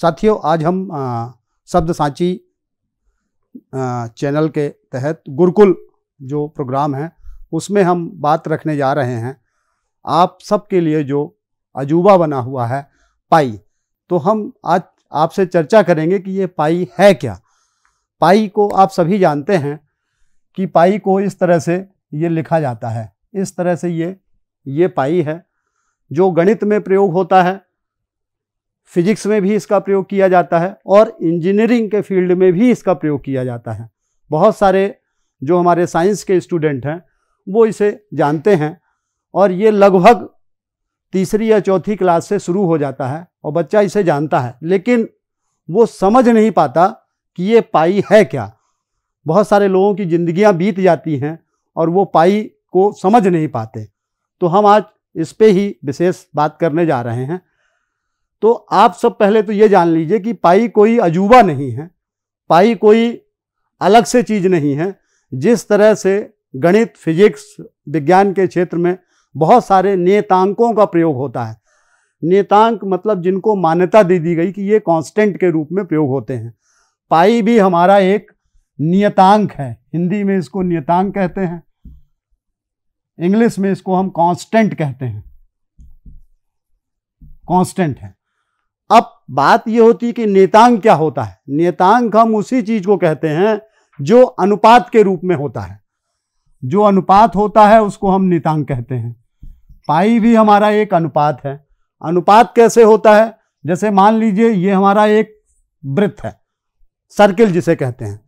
साथियों आज हम शब्द सांची चैनल के तहत गुरुकुल जो प्रोग्राम है उसमें हम बात रखने जा रहे हैं आप सबके लिए जो अजूबा बना हुआ है पाई तो हम आज आपसे चर्चा करेंगे कि ये पाई है क्या पाई को आप सभी जानते हैं कि पाई को इस तरह से ये लिखा जाता है इस तरह से ये ये पाई है जो गणित में प्रयोग होता है फिजिक्स में भी इसका प्रयोग किया जाता है और इंजीनियरिंग के फील्ड में भी इसका प्रयोग किया जाता है बहुत सारे जो हमारे साइंस के स्टूडेंट हैं वो इसे जानते हैं और ये लगभग तीसरी या चौथी क्लास से शुरू हो जाता है और बच्चा इसे जानता है लेकिन वो समझ नहीं पाता कि ये पाई है क्या बहुत सारे लोगों की ज़िंदियाँ बीत जाती हैं और वो पाई को समझ नहीं पाते तो हम आज इस पर ही विशेष बात करने जा रहे हैं तो आप सब पहले तो ये जान लीजिए कि पाई कोई अजूबा नहीं है पाई कोई अलग से चीज़ नहीं है जिस तरह से गणित फिजिक्स विज्ञान के क्षेत्र में बहुत सारे नियतांकों का प्रयोग होता है नियतांक मतलब जिनको मान्यता दे दी गई कि ये कांस्टेंट के रूप में प्रयोग होते हैं पाई भी हमारा एक नियतांक है हिंदी में इसको नियतांक कहते हैं इंग्लिश में इसको हम कांस्टेंट कहते हैं कांस्टेंट है अब बात यह होती कि नेतांग क्या होता है नेतांग हम उसी चीज को कहते हैं जो अनुपात के रूप में होता है जो अनुपात होता है उसको हम नेतांग कहते हैं पाई भी हमारा एक अनुपात है अनुपात कैसे होता है जैसे मान लीजिए ये हमारा एक वृत्त है सर्किल जिसे कहते हैं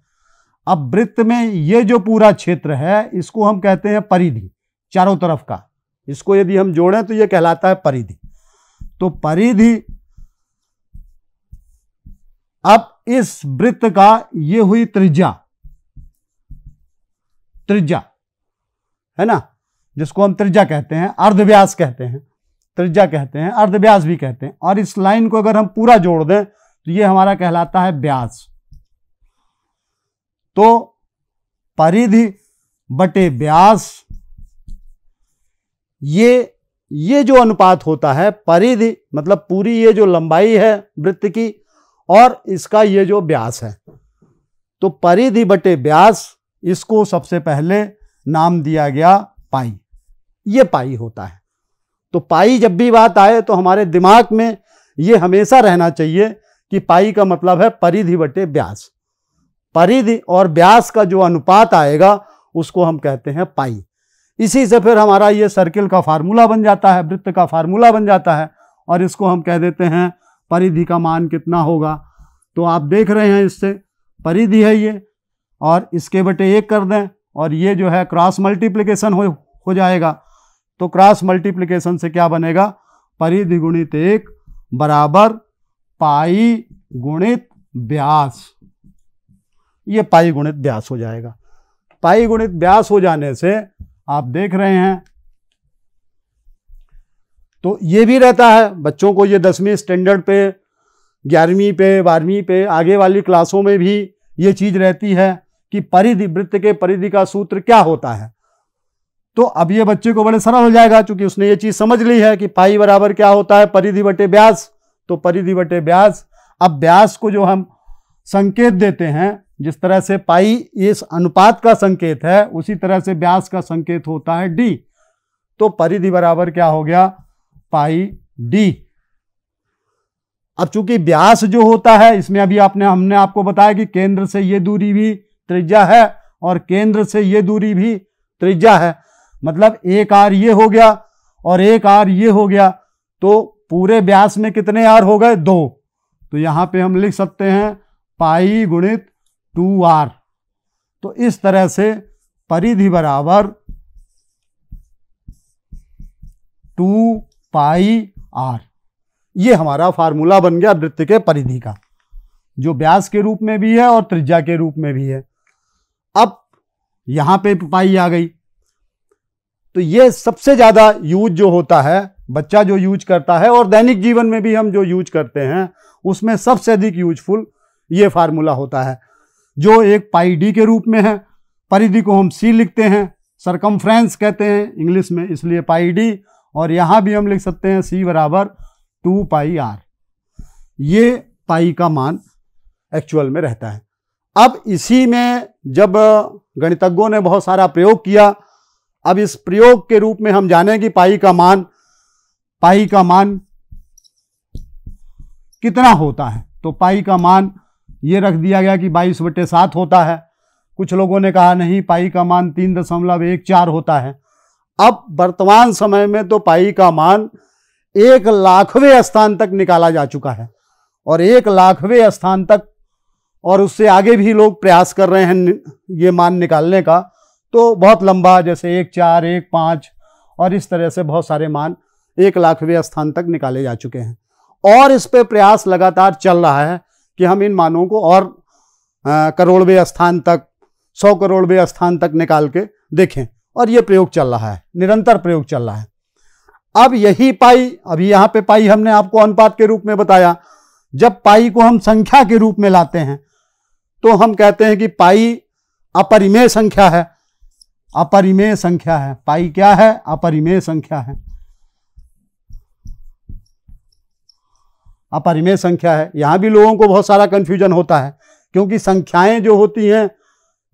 अब वृत्त में ये जो पूरा क्षेत्र है इसको हम कहते हैं परिधि चारों तरफ का इसको यदि हम जोड़ें तो ये कहलाता है परिधि तो परिधि अब इस वृत्त का ये हुई त्रिज्या त्रिज्या है ना जिसको हम त्रिज्या कहते हैं अर्धव्यास कहते हैं त्रिज्या कहते हैं अर्धव्यास भी कहते हैं और इस लाइन को अगर हम पूरा जोड़ दें तो ये हमारा कहलाता है व्यास तो परिधि बटे व्यास ये ये जो अनुपात होता है परिधि मतलब पूरी ये जो लंबाई है वृत्त की और इसका ये जो ब्यास है तो परिधि बटे ब्यास इसको सबसे पहले नाम दिया गया पाई ये पाई होता है तो पाई जब भी बात आए तो हमारे दिमाग में ये हमेशा रहना चाहिए कि पाई का मतलब है परिधि बटे ब्यास परिधि और ब्यास का जो अनुपात आएगा उसको हम कहते हैं पाई इसी से फिर हमारा ये सर्किल का फार्मूला बन जाता है वृत्त का फार्मूला बन जाता है और इसको हम कह देते हैं परिधि का मान कितना होगा तो आप देख रहे हैं इससे परिधि है ये और इसके बटे एक कर दें और ये जो है क्रॉस मल्टीप्लिकेशन हो हो जाएगा तो क्रॉस मल्टीप्लिकेशन से क्या बनेगा परिधि गुणित एक बराबर पाई गुणित ब्यास ये पाई गुणित ब्यास हो जाएगा पाई गुणित ब्यास हो जाने से आप देख रहे हैं तो ये भी रहता है बच्चों को ये दसवीं स्टैंडर्ड पे ग्यारहवीं पे बारहवीं पे आगे वाली क्लासों में भी ये चीज़ रहती है कि परिधि वृत्त के परिधि का सूत्र क्या होता है तो अब ये बच्चे को बड़े सरल हो जाएगा क्योंकि उसने ये चीज़ समझ ली है कि पाई बराबर क्या होता है परिधि बटे ब्यास तो परिधि बटे ब्यास अब ब्यास को जो हम संकेत देते हैं जिस तरह से पाई इस अनुपात का संकेत है उसी तरह से ब्यास का संकेत होता है डी तो परिधि बराबर क्या हो गया पाई डी अब चूंकि व्यास जो होता है इसमें अभी आपने हमने आपको बताया कि केंद्र से ये दूरी भी त्रिज्या है और केंद्र से ये दूरी भी त्रिज्या है मतलब एक आर ये हो गया और एक आर ये हो गया तो पूरे व्यास में कितने आर हो गए दो तो यहां पे हम लिख सकते हैं पाई गुणित टू आर तो इस तरह से परिधि बराबर टू पाई आर ये हमारा फार्मूला बन गया वृत्त के परिधि का जो व्यास के रूप में भी है और त्रिज्या के रूप में भी है अब यहां पे पाई आ गई तो ये सबसे ज़्यादा यूज जो होता है बच्चा जो यूज करता है और दैनिक जीवन में भी हम जो यूज करते हैं उसमें सबसे अधिक यूजफुल ये फार्मूला होता है जो एक पाई डी के रूप में है परिधि को हम सी लिखते हैं सरकम कहते हैं इंग्लिश में इसलिए पाई डी और यहाँ भी हम लिख सकते हैं सी बराबर टू पाई आर ये पाई का मान एक्चुअल में रहता है अब इसी में जब गणितज्ञों ने बहुत सारा प्रयोग किया अब इस प्रयोग के रूप में हम जाने कि पाई का मान पाई का मान कितना होता है तो पाई का मान ये रख दिया गया कि बाईस बटे सात होता है कुछ लोगों ने कहा नहीं पाई का मान तीन दशमलव एक चार होता है अब वर्तमान समय में तो पाई का मान एक लाखवें स्थान तक निकाला जा चुका है और एक लाखवें स्थान तक और उससे आगे भी लोग प्रयास कर रहे हैं ये मान निकालने का तो बहुत लंबा जैसे एक चार एक पाँच और इस तरह से बहुत सारे मान एक लाखवें स्थान तक निकाले जा चुके हैं और इस पर प्रयास लगातार चल रहा है कि हम इन मानों को और करोड़वें स्थान तक सौ करोड़वें स्थान तक निकाल के देखें और ये प्रयोग चल रहा है निरंतर प्रयोग चल रहा है अब यही पाई अभी यहां पे पाई हमने आपको अनुपात के रूप में बताया जब पाई को हम संख्या के रूप में लाते हैं तो हम कहते हैं कि पाई अपरिमेय संख्या है अपरिमेय संख्या है पाई क्या है अपरिमेय संख्या है अपरिमेय संख्या है यहां भी लोगों को बहुत सारा कंफ्यूजन होता है क्योंकि संख्याएं जो होती हैं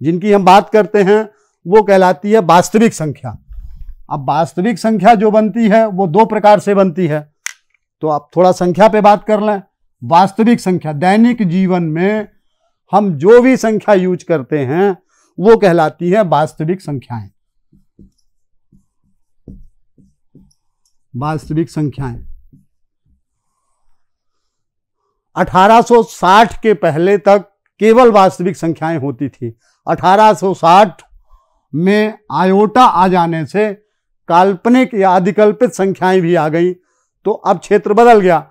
जिनकी हम बात करते हैं वो कहलाती है वास्तविक संख्या अब वास्तविक संख्या जो बनती है वो दो प्रकार से बनती है तो आप थोड़ा संख्या पे बात कर लें वास्तविक संख्या दैनिक जीवन में हम जो भी संख्या यूज करते हैं वो कहलाती है वास्तविक संख्याएं वास्तविक संख्याएं 1860 के पहले तक केवल वास्तविक संख्याएं होती थी 1860 में आयोटा आ जाने से काल्पनिक या अधिकल्पित संख्याएं भी आ गई तो अब क्षेत्र बदल गया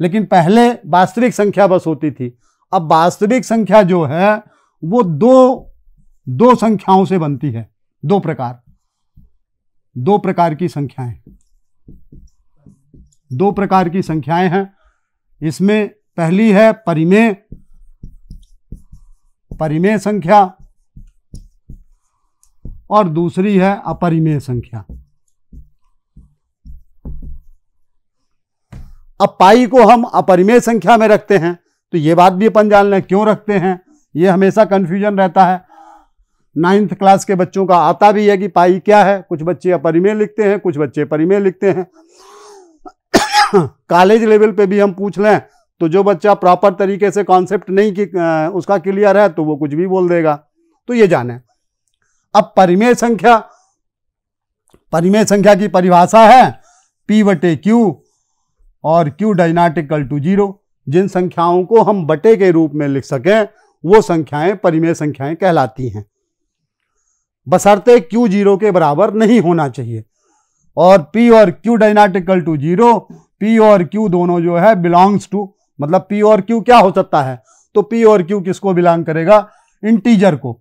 लेकिन पहले वास्तविक संख्या बस होती थी अब वास्तविक संख्या जो है वो दो दो संख्याओं से बनती है दो प्रकार दो प्रकार की संख्याएं दो प्रकार की संख्याएं हैं इसमें पहली है परिमेय परिमेय संख्या और दूसरी है अपरिमेय संख्या अब पाई को हम अपरिमेय संख्या में रखते हैं तो ये बात भी अपन जान लें क्यों रखते हैं ये हमेशा कंफ्यूजन रहता है नाइन्थ क्लास के बच्चों का आता भी है कि पाई क्या है कुछ बच्चे अपरिमेय लिखते हैं कुछ बच्चे परिमेय लिखते हैं कॉलेज लेवल पे भी हम पूछ लें तो जो बच्चा प्रॉपर तरीके से कॉन्सेप्ट नहीं कि उसका क्लियर है तो वो कुछ भी बोल देगा तो ये जाने अब परिमेय संख्या परिमेय संख्या की परिभाषा है पी बटे क्यू और क्यू डाइनाटिकल टू जीरो जिन संख्याओं को हम बटे के रूप में लिख सकें वो संख्याएं परिमेय संख्याएं कहलाती हैं बसरते क्यू जीरो के बराबर नहीं होना चाहिए और पी और क्यू डाइनाटिकल टू जीरो पी और क्यू दोनों जो है बिलोंग्स टू मतलब पी और क्यू क्या हो सकता है तो पी और क्यू किसको बिलोंग करेगा इंटीजर को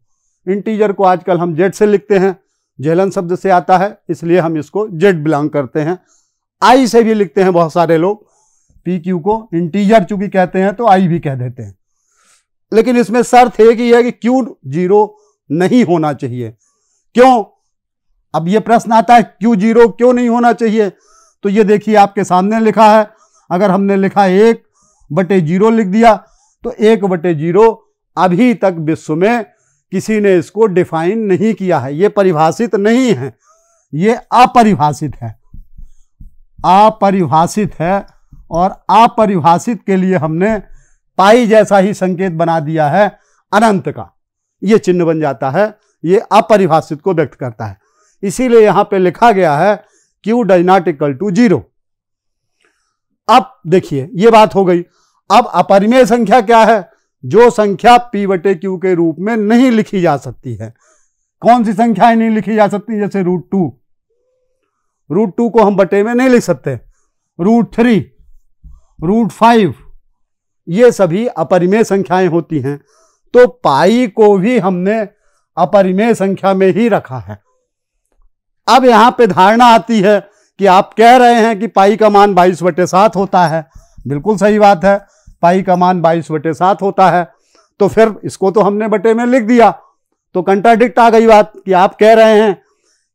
इंटीजर को आजकल हम जेड से लिखते हैं जेलन शब्द से आता है इसलिए हम इसको जेड बिलोंग करते हैं आई से भी लिखते हैं बहुत सारे लोग पी क्यू को इंटीजर चूंकि कहते हैं तो आई भी कह देते हैं लेकिन इसमें शर्त एक ही है कि क्यू जीरो नहीं होना चाहिए क्यों अब ये प्रश्न आता है क्यू जीरो क्यों नहीं होना चाहिए तो ये देखिए आपके सामने लिखा है अगर हमने लिखा एक बटे जीरो लिख दिया तो एक बटे जीरो अभी तक विश्व में किसी ने इसको डिफाइन नहीं किया है ये परिभाषित नहीं है ये अपरिभाषित है अपरिभाषित है और अपरिभाषित के लिए हमने पाई जैसा ही संकेत बना दिया है अनंत का ये चिन्ह बन जाता है ये अपरिभाषित को व्यक्त करता है इसीलिए यहां पे लिखा गया है Q does not equal to zero अब देखिए ये बात हो गई अब अपरिमेय संख्या क्या है जो संख्या पी बटे क्यू के रूप में नहीं लिखी जा सकती है कौन सी संख्याएं नहीं लिखी जा सकती जैसे रूट टू रूट टू को हम बटे में नहीं लिख सकते रूट थ्री रूट फाइव ये सभी अपरिमेय संख्याएं होती हैं तो पाई को भी हमने अपरिमेय संख्या में ही रखा है अब यहां पे धारणा आती है कि आप कह रहे हैं कि पाई का मान बाईस बटे सात होता है बिल्कुल सही बात है पाई का मान बाईस बटे सात होता है तो फिर इसको तो हमने बटे में लिख दिया तो कंट्राडिक्ट आ गई बात कि आप कह रहे हैं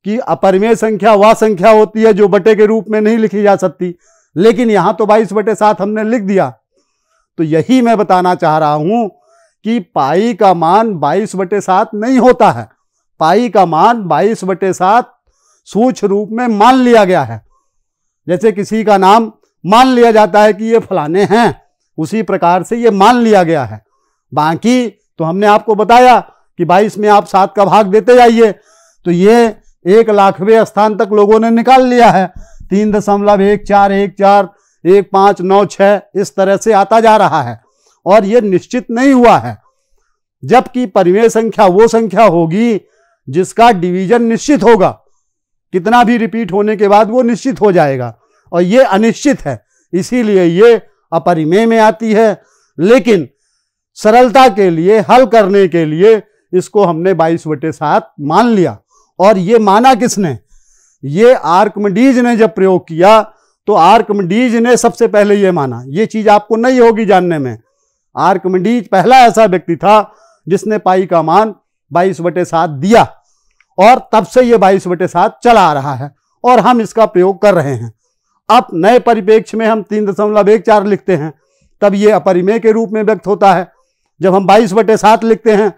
कि अपरिमेय संख्या वह संख्या होती है जो बटे के रूप में नहीं लिखी जा सकती लेकिन यहां तो बाईस बटे सात हमने लिख दिया तो यही मैं बताना चाह रहा हूं कि पाई का मान बाईस बटे सात नहीं होता है पाई का मान बाईस बटे सात सूक्ष्म रूप में मान लिया गया है जैसे किसी का नाम मान लिया जाता है कि ये फलाने हैं उसी प्रकार से ये मान लिया गया है बाकी तो हमने आपको बताया कि भाई इसमें आप सात का भाग देते जाइए तो ये एक लाखवें स्थान तक लोगों ने निकाल लिया है तीन दशमलव एक चार एक चार एक पाँच नौ छः इस तरह से आता जा रहा है और ये निश्चित नहीं हुआ है जबकि परिमेय संख्या वो संख्या होगी जिसका डिवीजन निश्चित होगा कितना भी रिपीट होने के बाद वो निश्चित हो जाएगा और ये अनिश्चित है इसीलिए ये अपरिमेय में आती है लेकिन सरलता के लिए हल करने के लिए इसको हमने बाईस बटे सात मान लिया और ये माना किसने ये आर्कमडीज ने जब प्रयोग किया तो आर्कमडीज ने सबसे पहले ये माना ये चीज आपको नहीं होगी जानने में आर्कमडीज पहला ऐसा व्यक्ति था जिसने पाई का मान बाईस बटे सात दिया और तब से ये बाईस बटे सात चला आ रहा है और हम इसका प्रयोग कर रहे हैं अब नए परिपेक्ष में हम तीन दशमलव एक चार लिखते हैं तब ये अपरिमेय के रूप में व्यक्त होता है जब हम बाईस बटे सात लिखते हैं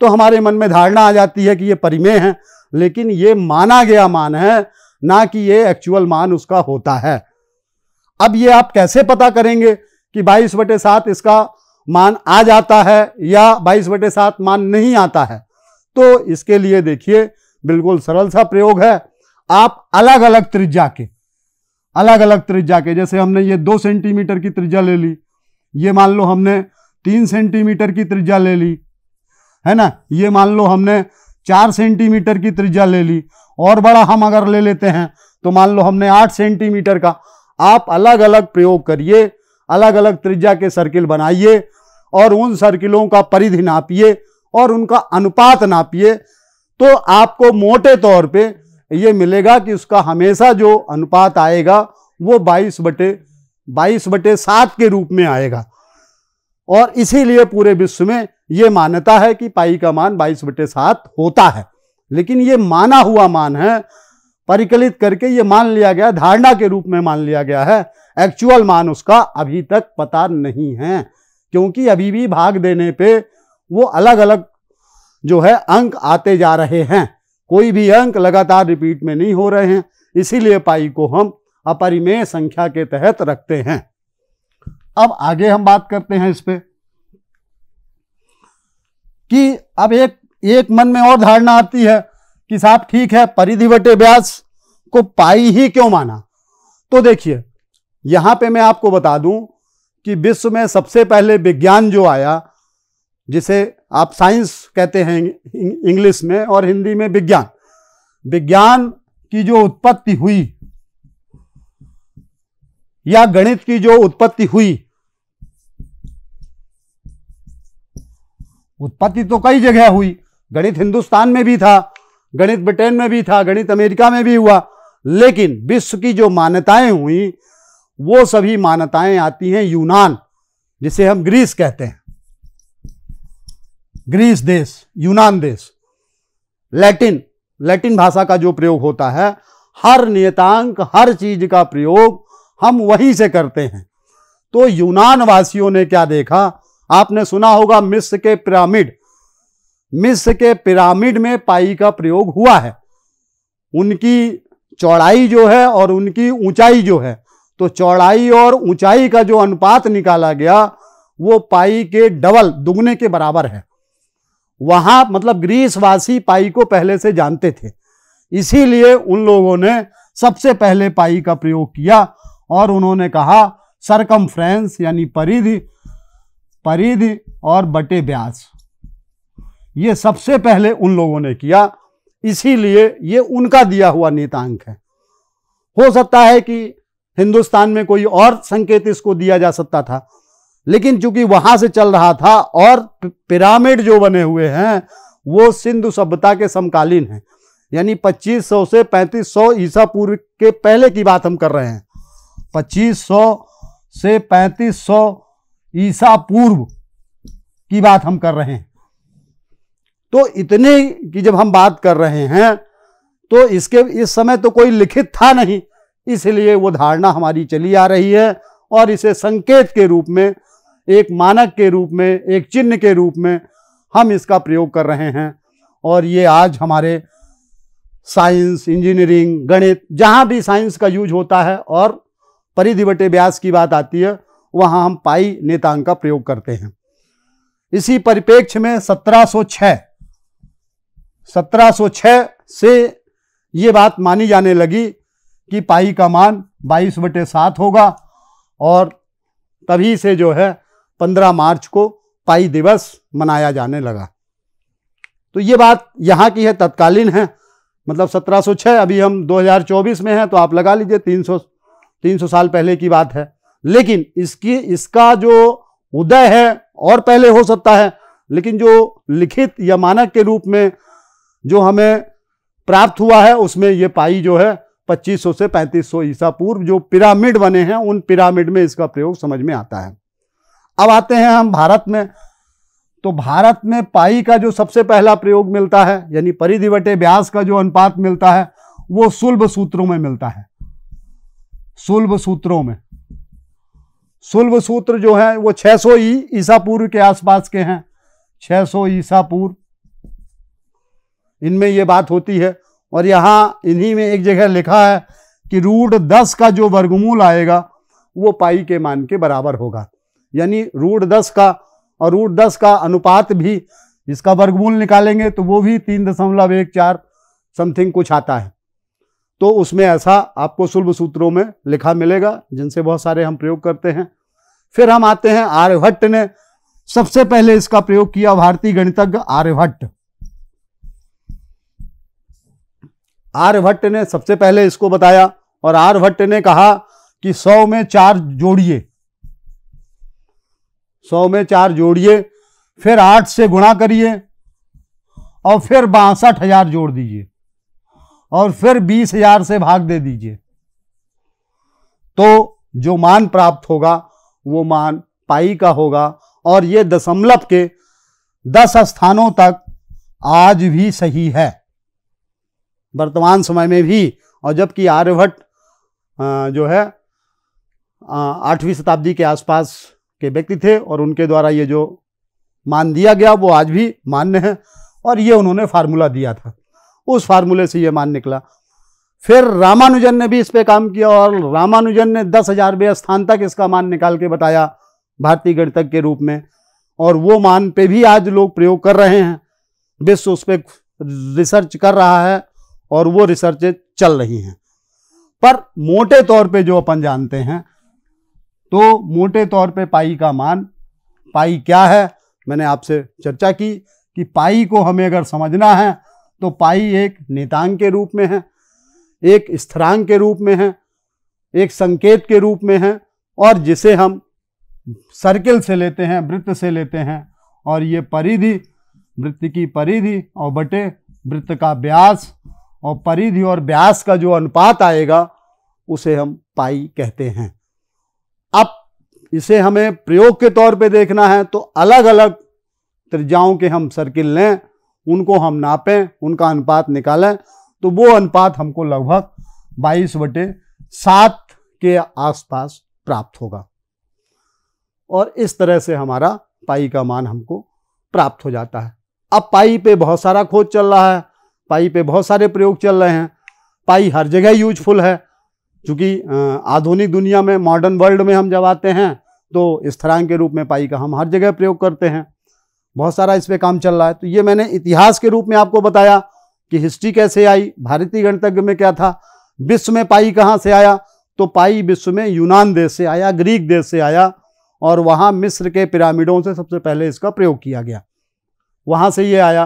तो हमारे मन में धारणा आ जाती है कि ये परिमेय है लेकिन ये माना गया मान है ना कि ये एक्चुअल मान उसका होता है अब ये आप कैसे पता करेंगे कि बाईस बटे सात इसका मान आ जाता है या बाईस बटे सात मान नहीं आता है तो इसके लिए देखिए बिल्कुल सरल सा प्रयोग है आप अलग अलग त्रिज्या के अलग अलग त्रिज्या के जैसे हमने ये दो सेंटीमीटर की त्रिज्या ले ली ये मान लो हमने तीन सेंटीमीटर की त्रिज्या ले ली है ना ये मान लो हमने चार सेंटीमीटर की त्रिज्या ले ली और बड़ा हम अगर ले लेते हैं तो मान लो हमने आठ सेंटीमीटर का आप अलग अलग प्रयोग करिए अलग अलग त्रिज्या के सर्किल बनाइए और उन सर्किलों का परिधि नापिए और उनका अनुपात नापिए तो आपको मोटे तौर पे ये मिलेगा कि उसका हमेशा जो अनुपात आएगा वो बाईस बटे बाईस बटे सात के रूप में आएगा और इसीलिए पूरे विश्व में ये मान्यता है कि पाई का मान बाईस बटे सात होता है लेकिन ये माना हुआ मान है परिकलित करके ये मान लिया गया धारणा के रूप में मान लिया गया है एक्चुअल मान उसका अभी तक पता नहीं है क्योंकि अभी भी भाग देने पे वो अलग अलग जो है अंक आते जा रहे हैं कोई भी अंक लगातार रिपीट में नहीं हो रहे हैं इसीलिए पाई को हम अपरिमेय संख्या के तहत रखते हैं अब आगे हम बात करते हैं इस पर कि अब एक एक मन में और धारणा आती है कि साहब ठीक है परिधि बटे व्यास को पाई ही क्यों माना तो देखिए यहां पे मैं आपको बता दूं कि विश्व में सबसे पहले विज्ञान जो आया जिसे आप साइंस कहते हैं इंग्लिश में और हिंदी में विज्ञान विज्ञान की जो उत्पत्ति हुई या गणित की जो उत्पत्ति हुई उत्पत्ति तो कई जगह हुई गणित हिंदुस्तान में भी था गणित ब्रिटेन में भी था गणित अमेरिका में भी हुआ लेकिन विश्व की जो मान्यताएं हुई वो सभी मान्यताएं आती हैं यूनान जिसे हम ग्रीस कहते हैं ग्रीस देश यूनान देश लैटिन लैटिन भाषा का जो प्रयोग होता है हर नियतांक हर चीज का प्रयोग हम वहीं से करते हैं तो यूनान वासियों ने क्या देखा आपने सुना होगा मिस्र के पिरामिड मिस्र के पिरामिड में पाई का प्रयोग हुआ है उनकी चौड़ाई जो है और उनकी ऊंचाई जो है तो चौड़ाई और ऊंचाई का जो अनुपात निकाला गया वो पाई के डबल दुगने के बराबर है वहाँ मतलब ग्रीसवासी पाई को पहले से जानते थे इसीलिए उन लोगों ने सबसे पहले पाई का प्रयोग किया और उन्होंने कहा सरकम यानी परिधि परिधि और बटे ब्यास ये सबसे पहले उन लोगों ने किया इसीलिए ये उनका दिया हुआ नीतांक है हो सकता है कि हिंदुस्तान में कोई और संकेत इसको दिया जा सकता था लेकिन चूंकि वहां से चल रहा था और पिरामिड जो बने हुए हैं वो सिंधु सभ्यता के समकालीन हैं यानी 2500 से 3500 ईसा पूर्व के पहले की बात हम कर रहे हैं 2500 से 3500 ईसा पूर्व की बात हम कर रहे हैं तो इतने की जब हम बात कर रहे हैं तो इसके इस समय तो कोई लिखित था नहीं इसलिए वो धारणा हमारी चली आ रही है और इसे संकेत के रूप में एक मानक के रूप में एक चिन्ह के रूप में हम इसका प्रयोग कर रहे हैं और ये आज हमारे साइंस इंजीनियरिंग गणित जहाँ भी साइंस का यूज होता है और परिधि बटे ब्यास की बात आती है वहाँ हम पाई नेतांग का प्रयोग करते हैं इसी परिपेक्ष में 1706 1706 से ये बात मानी जाने लगी कि पाई का मान बाईस बटे सात होगा और तभी से जो है 15 मार्च को पाई दिवस मनाया जाने लगा तो ये बात यहाँ की है तत्कालीन है मतलब 1706 अभी हम 2024 में हैं तो आप लगा लीजिए 300 300 साल पहले की बात है लेकिन इसकी इसका जो उदय है और पहले हो सकता है लेकिन जो लिखित या मानक के रूप में जो हमें प्राप्त हुआ है उसमें ये पाई जो है 2500 से 3500 ईसा पूर्व जो पिरामिड बने हैं उन पिरामिड में इसका प्रयोग समझ में आता है अब आते हैं हम भारत में तो भारत में पाई का जो सबसे पहला प्रयोग मिलता है यानी परिधि ब्यास का जो अनुपात मिलता है वो सुलभ सूत्रों में मिलता है सुलभ सूत्रों में सुलभ सूत्र जो है वो 600 सौ ईसा पूर्व के आसपास के हैं 600 सौ ईसा पूर्व इनमें ये बात होती है और यहां इन्हीं में एक जगह लिखा है कि रूट दस का जो वर्गमूल आएगा वो पाई के मान के बराबर होगा यानी रूट दस का और रूट दस का अनुपात भी इसका वर्गमूल निकालेंगे तो वो भी तीन दशमलव एक चार समथिंग कुछ आता है तो उसमें ऐसा आपको सुलभ सूत्रों में लिखा मिलेगा जिनसे बहुत सारे हम प्रयोग करते हैं फिर हम आते हैं आर्यभट्ट ने सबसे पहले इसका प्रयोग किया भारतीय गणितज्ञ आर्यभट्ट आर्यभट्ट ने सबसे पहले इसको बताया और आर्यभट्ट ने कहा कि सौ में चार जोड़िए सौ में चार जोड़िए फिर आठ से गुणा करिए और फिर बासठ हजार जोड़ दीजिए और फिर बीस हजार से भाग दे दीजिए तो जो मान प्राप्त होगा वो मान पाई का होगा और ये दशमलव के दस स्थानों तक आज भी सही है वर्तमान समय में भी और जबकि आर्यभट्ट जो है आठवीं शताब्दी के आसपास के व्यक्ति थे और उनके द्वारा ये जो मान दिया गया वो आज भी मान्य है और ये उन्होंने फार्मूला दिया था उस फार्मूले से ये मान निकला फिर रामानुजन ने भी इस पर काम किया और रामानुजन ने दस हज़ार स्थान तक इसका मान निकाल के बताया भारतीय गणितज्ञ के रूप में और वो मान पे भी आज लोग प्रयोग कर रहे हैं विश्व उस पर रिसर्च कर रहा है और वो रिसर्चें चल रही हैं पर मोटे तौर पे जो अपन जानते हैं तो मोटे तौर पे पाई का मान पाई क्या है मैंने आपसे चर्चा की कि पाई को हमें अगर समझना है तो पाई एक नेतांग के रूप में है एक स्थरांग के रूप में है एक संकेत के रूप में है और जिसे हम सर्किल से लेते हैं वृत्त से लेते हैं और ये परिधि वृत्त की परिधि और बटे वृत्त का व्यास और परिधि और ब्यास का जो अनुपात आएगा उसे हम पाई कहते हैं इसे हमें प्रयोग के तौर पे देखना है तो अलग अलग त्रिज्याओं के हम सर्किल लें उनको हम नापें उनका अनुपात निकालें तो वो अनुपात हमको लगभग बाईस बटे सात के आसपास प्राप्त होगा और इस तरह से हमारा पाई का मान हमको प्राप्त हो जाता है अब पाई पे बहुत सारा खोज चल रहा है पाई पे बहुत सारे प्रयोग चल रहे हैं पाई हर जगह यूजफुल है क्योंकि आधुनिक दुनिया में मॉडर्न वर्ल्ड में हम जब आते हैं तो स्थरांग के रूप में पाई का हम हर जगह प्रयोग करते हैं बहुत सारा इस पर काम चल रहा है तो ये मैंने इतिहास के रूप में आपको बताया कि हिस्ट्री कैसे आई भारतीय गणतज्ञ में क्या था विश्व में पाई कहाँ से आया तो पाई विश्व में यूनान देश से आया ग्रीक देश से आया और वहाँ मिस्र के पिरामिडों से सबसे पहले इसका प्रयोग किया गया वहाँ से ये आया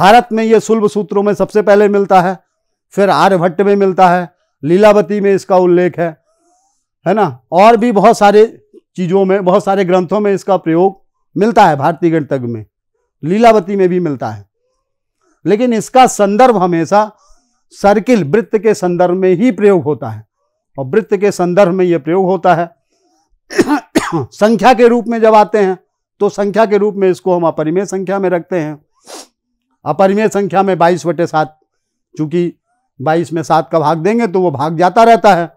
भारत में ये सुल्भ सूत्रों में सबसे पहले मिलता है फिर आर्यभट्ट में मिलता है लीलावती में इसका उल्लेख है है ना और भी बहुत सारे चीज़ों में बहुत सारे ग्रंथों में इसका प्रयोग मिलता है भारतीय गणतज्ञ में लीलावती में भी मिलता है लेकिन इसका संदर्भ हमेशा सर्किल वृत्त के संदर्भ में ही प्रयोग होता है और वृत्त के संदर्भ में यह प्रयोग होता है संख्या के रूप में जब आते हैं तो संख्या के रूप में इसको हम अपरिमेय संख्या में रखते हैं अपरिमेय संख्या में बाईस बटे सात चूँकि बाईस में सात का भाग देंगे तो वो भाग जाता रहता है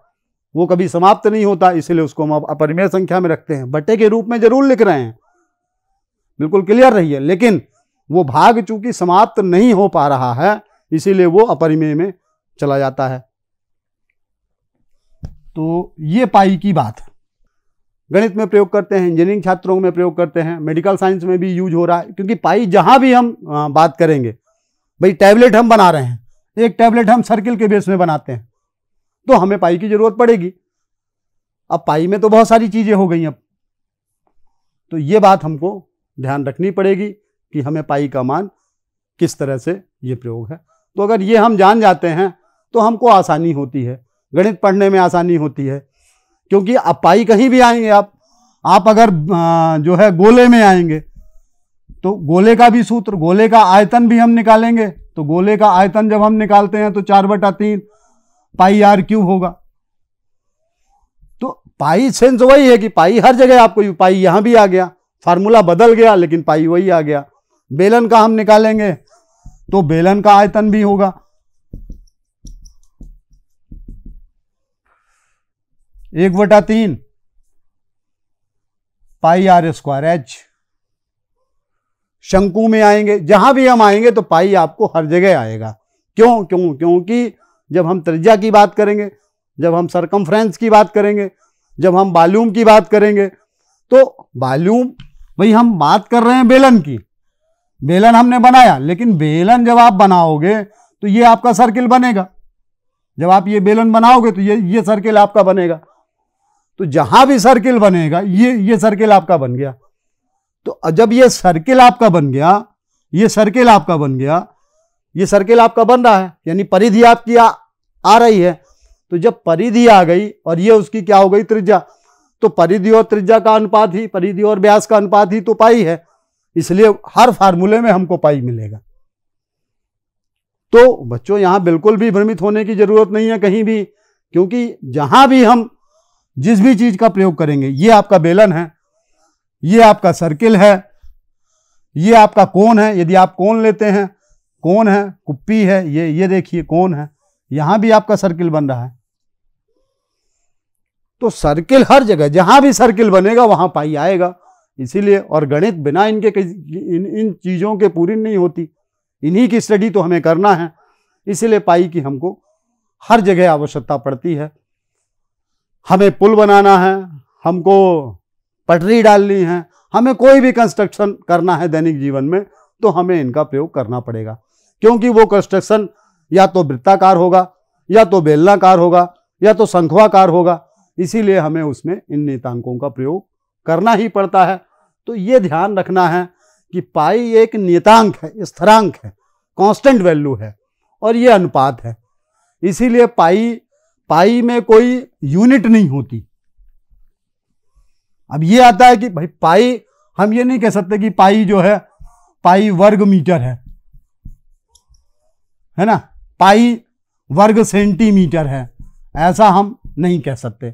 वो कभी समाप्त नहीं होता इसलिए उसको हम अपरिमेय संख्या में रखते हैं बटे के रूप में जरूर लिख रहे हैं बिल्कुल क्लियर रही है लेकिन वो भाग चूंकि समाप्त नहीं हो पा रहा है इसीलिए वो अपरिमेय में चला जाता है तो ये पाई की बात गणित में प्रयोग करते हैं इंजीनियरिंग छात्रों में प्रयोग करते हैं मेडिकल साइंस में भी यूज हो रहा है क्योंकि पाई जहां भी हम बात करेंगे भाई टैबलेट हम बना रहे हैं एक टैबलेट हम सर्किल के बेस में बनाते हैं तो हमें पाई की जरूरत पड़ेगी अब पाई में तो बहुत सारी चीज़ें हो गई अब तो ये बात हमको ध्यान रखनी पड़ेगी कि हमें पाई का मान किस तरह से ये प्रयोग है तो अगर ये हम जान जाते हैं तो हमको आसानी होती है गणित पढ़ने में आसानी होती है क्योंकि अब पाई कहीं भी आएंगे आप आप अगर जो है गोले में आएंगे तो गोले का भी सूत्र गोले का आयतन भी हम निकालेंगे तो गोले का आयतन जब हम निकालते हैं तो चार बटा तीन पाई आर क्यूब होगा तो पाई सेंस वही है कि पाई हर जगह आपको पाई यहां भी आ गया फार्मूला बदल गया लेकिन पाई वही आ गया बेलन का हम निकालेंगे तो बेलन का आयतन भी होगा एक बटा तीन पाई आर स्क्वायर एच शंकु में आएंगे जहां भी हम आएंगे तो पाई आपको हर जगह आएगा क्यों क्यों क्योंकि जब हम त्रिज्या की बात करेंगे जब हम सरकमफ्रेंस की बात करेंगे जब हम बालूम की बात करेंगे तो बालूम भाई हम बात कर रहे हैं बेलन की बेलन हमने बनाया लेकिन बेलन जब आप बनाओगे तो ये आपका सर्किल बनेगा जब आप ये बेलन बनाओगे तो ये ये सर्किल आपका बनेगा तो जहां भी सर्किल बनेगा ये ये सर्किल आपका बन गया तो जब ये सर्किल आपका बन गया ये सर्किल आपका बन गया ये सर्किल आपका बन रहा है यानी परिधि आपकी आ, आ रही है तो जब परिधि आ गई और ये उसकी क्या हो गई त्रिज्या तो परिधि और त्रिज्या का अनुपात ही परिधि और व्यास का अनुपात ही तो पाई है इसलिए हर फार्मूले में हमको पाई मिलेगा तो बच्चों यहां बिल्कुल भी भ्रमित होने की जरूरत नहीं है कहीं भी क्योंकि जहां भी हम जिस भी चीज का प्रयोग करेंगे ये आपका बेलन है ये आपका सर्किल है ये आपका कोन है यदि आप कोन लेते हैं कौन है कुप्पी है ये ये देखिए कौन है यहां भी आपका सर्किल बन रहा है तो सर्किल हर जगह जहां भी सर्किल बनेगा वहां पाई आएगा इसीलिए और गणित बिना इनके इन इन चीज़ों के पूरी नहीं होती इन्हीं की स्टडी तो हमें करना है इसीलिए पाई की हमको हर जगह आवश्यकता पड़ती है हमें पुल बनाना है हमको पटरी डालनी है हमें कोई भी कंस्ट्रक्शन करना है दैनिक जीवन में तो हमें इनका प्रयोग करना पड़ेगा क्योंकि वो कंस्ट्रक्शन या तो वृत्ताकार होगा या तो बेलनाकार होगा या तो संखवाकार होगा इसीलिए हमें उसमें इन नियतांकों का प्रयोग करना ही पड़ता है तो ये ध्यान रखना है कि पाई एक नियतांक है स्थिरांक है कांस्टेंट वैल्यू है और ये अनुपात है इसीलिए पाई पाई में कोई यूनिट नहीं होती अब ये आता है कि भाई पाई हम ये नहीं कह सकते कि पाई जो है पाई वर्ग मीटर है है ना पाई वर्ग सेंटीमीटर है ऐसा हम नहीं कह सकते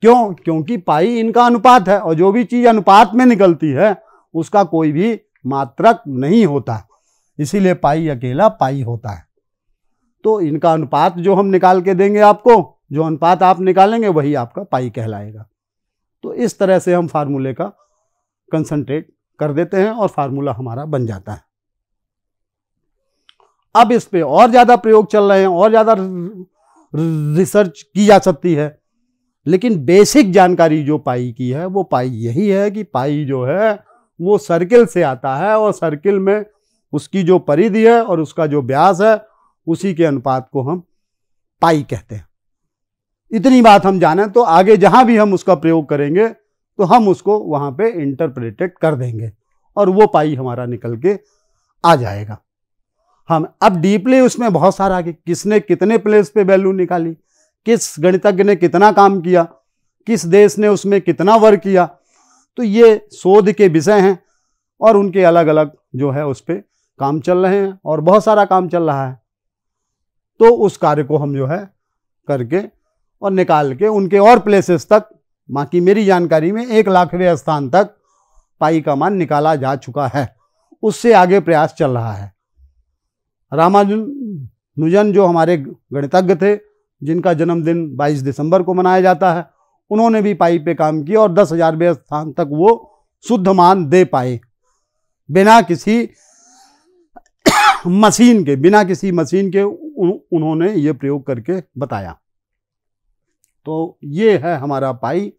क्यों क्योंकि पाई इनका अनुपात है और जो भी चीज़ अनुपात में निकलती है उसका कोई भी मात्रक नहीं होता इसीलिए पाई अकेला पाई होता है तो इनका अनुपात जो हम निकाल के देंगे आपको जो अनुपात आप निकालेंगे वही आपका पाई कहलाएगा तो इस तरह से हम फार्मूले का कंसंट्रेट कर देते हैं और फार्मूला हमारा बन जाता है अब इस पर और ज़्यादा प्रयोग चल रहे हैं और ज़्यादा रिसर्च की जा सकती है लेकिन बेसिक जानकारी जो पाई की है वो पाई यही है कि पाई जो है वो सर्किल से आता है और सर्किल में उसकी जो परिधि है और उसका जो ब्यास है उसी के अनुपात को हम पाई कहते हैं इतनी बात हम जाने तो आगे जहां भी हम उसका प्रयोग करेंगे तो हम उसको वहां पे इंटरप्रेटेड कर देंगे और वो पाई हमारा निकल के आ जाएगा हम अब डीपली उसमें बहुत सारा कि किसने कितने प्लेस पे वैल्यू निकाली किस गणितज्ञ ने कितना काम किया किस देश ने उसमें कितना वर्क किया तो ये शोध के विषय हैं और उनके अलग अलग जो है उस पर काम चल रहे हैं और बहुत सारा काम चल रहा है तो उस कार्य को हम जो है करके और निकाल के उनके और प्लेसेस तक बाकी मेरी जानकारी में एक लाखवें स्थान तक पाई का मान निकाला जा चुका है उससे आगे प्रयास चल रहा है रामानुजन जो हमारे गणितज्ञ थे जिनका जन्मदिन 22 दिसंबर को मनाया जाता है उन्होंने भी पाई पे काम किया और दस हजार स्थान तक वो शुद्ध मान दे पाए बिना किसी मशीन के बिना किसी मशीन के उन्होंने ये प्रयोग करके बताया तो ये है हमारा पाई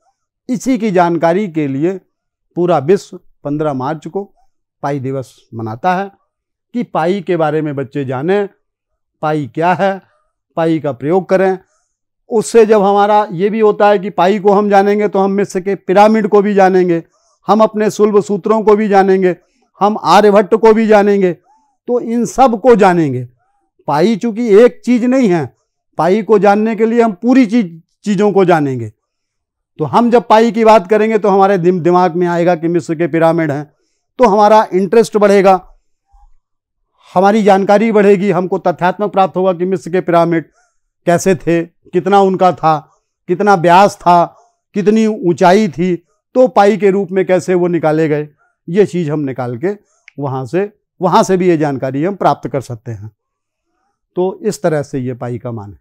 इसी की जानकारी के लिए पूरा विश्व 15 मार्च को पाई दिवस मनाता है कि पाई के बारे में बच्चे जाने पाई क्या है पाई का प्रयोग करें उससे जब हमारा ये भी होता है कि पाई को हम जानेंगे तो हम मिस्र के पिरामिड को भी जानेंगे हम अपने सुल्भ सूत्रों को भी जानेंगे हम आर्यभट्ट को भी जानेंगे तो इन सब को जानेंगे पाई चूंकि एक चीज़ नहीं है पाई को जानने के लिए हम पूरी चीज चीज़ों को जानेंगे तो हम जब पाई की बात करेंगे तो हमारे दिमाग में आएगा कि मिस्र के पिरामिड हैं तो हमारा इंटरेस्ट बढ़ेगा हमारी जानकारी बढ़ेगी हमको तथ्यात्मक प्राप्त होगा कि मिस्र के पिरामिड कैसे थे कितना उनका था कितना ब्यास था कितनी ऊंचाई थी तो पाई के रूप में कैसे वो निकाले गए ये चीज़ हम निकाल के वहाँ से वहाँ से भी ये जानकारी हम प्राप्त कर सकते हैं तो इस तरह से ये पाई का मान है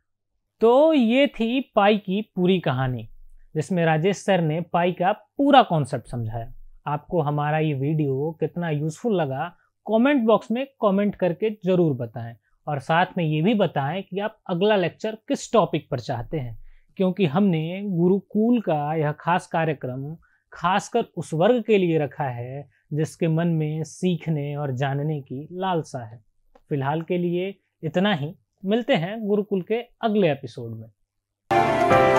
तो ये थी पाई की पूरी कहानी जिसमें राजेश सर ने पाई का पूरा कॉन्सेप्ट समझाया आपको हमारा ये वीडियो कितना यूज़फुल लगा कमेंट बॉक्स में कमेंट करके ज़रूर बताएं और साथ में ये भी बताएं कि आप अगला लेक्चर किस टॉपिक पर चाहते हैं क्योंकि हमने गुरुकुल का यह खास कार्यक्रम खासकर उस वर्ग के लिए रखा है जिसके मन में सीखने और जानने की लालसा है फिलहाल के लिए इतना ही मिलते हैं गुरुकुल के अगले एपिसोड में